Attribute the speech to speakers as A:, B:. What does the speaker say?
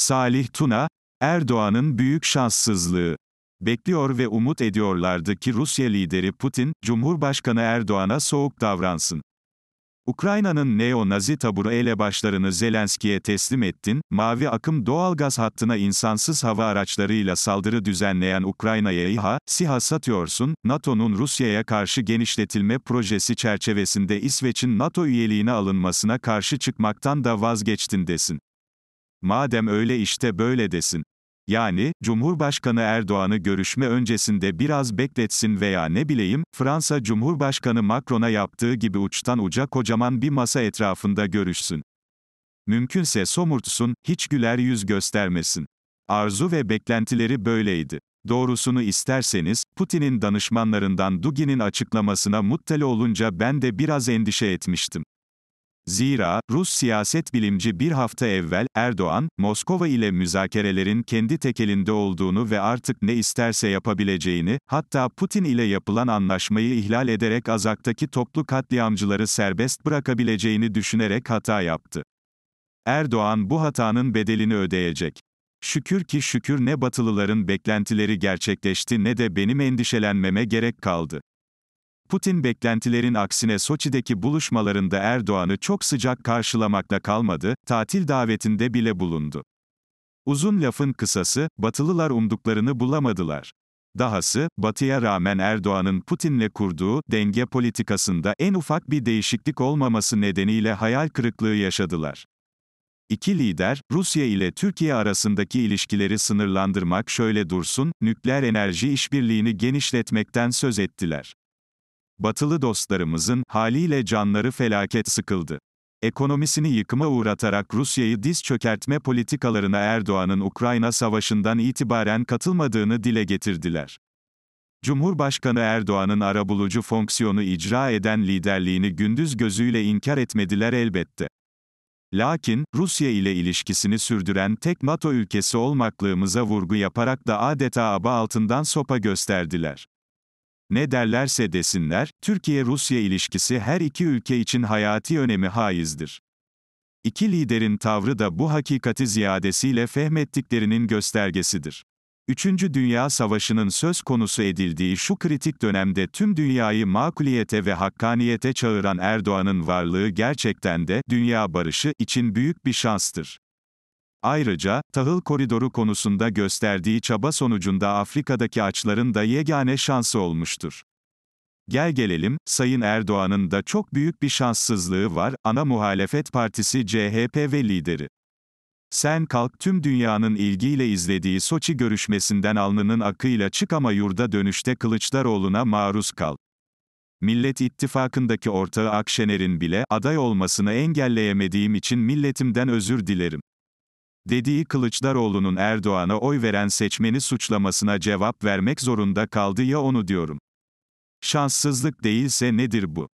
A: Salih Tuna, Erdoğan'ın büyük şanssızlığı. Bekliyor ve umut ediyorlardı ki Rusya lideri Putin, Cumhurbaşkanı Erdoğan'a soğuk davransın. Ukrayna'nın neo-nazi taburu elebaşlarını Zelenski'ye teslim ettin, mavi akım doğalgaz hattına insansız hava araçlarıyla saldırı düzenleyen Ukrayna'ya İHA, SİHA satıyorsun, NATO'nun Rusya'ya karşı genişletilme projesi çerçevesinde İsveç'in NATO üyeliğine alınmasına karşı çıkmaktan da vazgeçtin desin. Madem öyle işte böyle desin. Yani, Cumhurbaşkanı Erdoğan'ı görüşme öncesinde biraz bekletsin veya ne bileyim, Fransa Cumhurbaşkanı Macron'a yaptığı gibi uçtan uca kocaman bir masa etrafında görüşsün. Mümkünse somurtsun, hiç güler yüz göstermesin. Arzu ve beklentileri böyleydi. Doğrusunu isterseniz, Putin'in danışmanlarından Dugin'in açıklamasına muttali olunca ben de biraz endişe etmiştim. Zira, Rus siyaset bilimci bir hafta evvel, Erdoğan, Moskova ile müzakerelerin kendi tekelinde olduğunu ve artık ne isterse yapabileceğini, hatta Putin ile yapılan anlaşmayı ihlal ederek Azak'taki toplu katliamcıları serbest bırakabileceğini düşünerek hata yaptı. Erdoğan bu hatanın bedelini ödeyecek. Şükür ki şükür ne Batılıların beklentileri gerçekleşti ne de benim endişelenmeme gerek kaldı. Putin beklentilerin aksine Soçi'deki buluşmalarında Erdoğan'ı çok sıcak karşılamakla kalmadı, tatil davetinde bile bulundu. Uzun lafın kısası, Batılılar umduklarını bulamadılar. Dahası, Batı'ya rağmen Erdoğan'ın Putin'le kurduğu denge politikasında en ufak bir değişiklik olmaması nedeniyle hayal kırıklığı yaşadılar. İki lider, Rusya ile Türkiye arasındaki ilişkileri sınırlandırmak şöyle dursun, nükleer enerji işbirliğini genişletmekten söz ettiler batılı dostlarımızın haliyle canları felaket sıkıldı. Ekonomisini yıkıma uğratarak Rusya'yı diz çökertme politikalarına Erdoğan'ın Ukrayna Savaşı'ndan itibaren katılmadığını dile getirdiler. Cumhurbaşkanı Erdoğan'ın arabulucu fonksiyonu icra eden liderliğini gündüz gözüyle inkar etmediler elbette. Lakin, Rusya ile ilişkisini sürdüren tek NATO ülkesi olmaklığımıza vurgu yaparak da adeta aba altından sopa gösterdiler. Ne derlerse desinler, Türkiye-Rusya ilişkisi her iki ülke için hayati önemi haizdir. İki liderin tavrı da bu hakikati ziyadesiyle fehmettiklerinin göstergesidir. Üçüncü Dünya Savaşı'nın söz konusu edildiği şu kritik dönemde tüm dünyayı makuliyete ve hakkaniyete çağıran Erdoğan'ın varlığı gerçekten de dünya barışı için büyük bir şanstır. Ayrıca, tahıl koridoru konusunda gösterdiği çaba sonucunda Afrika'daki açların da yegane şansı olmuştur. Gel gelelim, Sayın Erdoğan'ın da çok büyük bir şanssızlığı var, ana muhalefet partisi CHP ve lideri. Sen kalk tüm dünyanın ilgiyle izlediği Soçi görüşmesinden alnının akıyla çık ama yurda dönüşte Kılıçdaroğlu'na maruz kal. Millet İttifakı'ndaki ortağı Akşener'in bile aday olmasını engelleyemediğim için milletimden özür dilerim dediği Kılıçdaroğlu'nun Erdoğan'a oy veren seçmeni suçlamasına cevap vermek zorunda kaldı ya onu diyorum. Şanssızlık değilse nedir bu?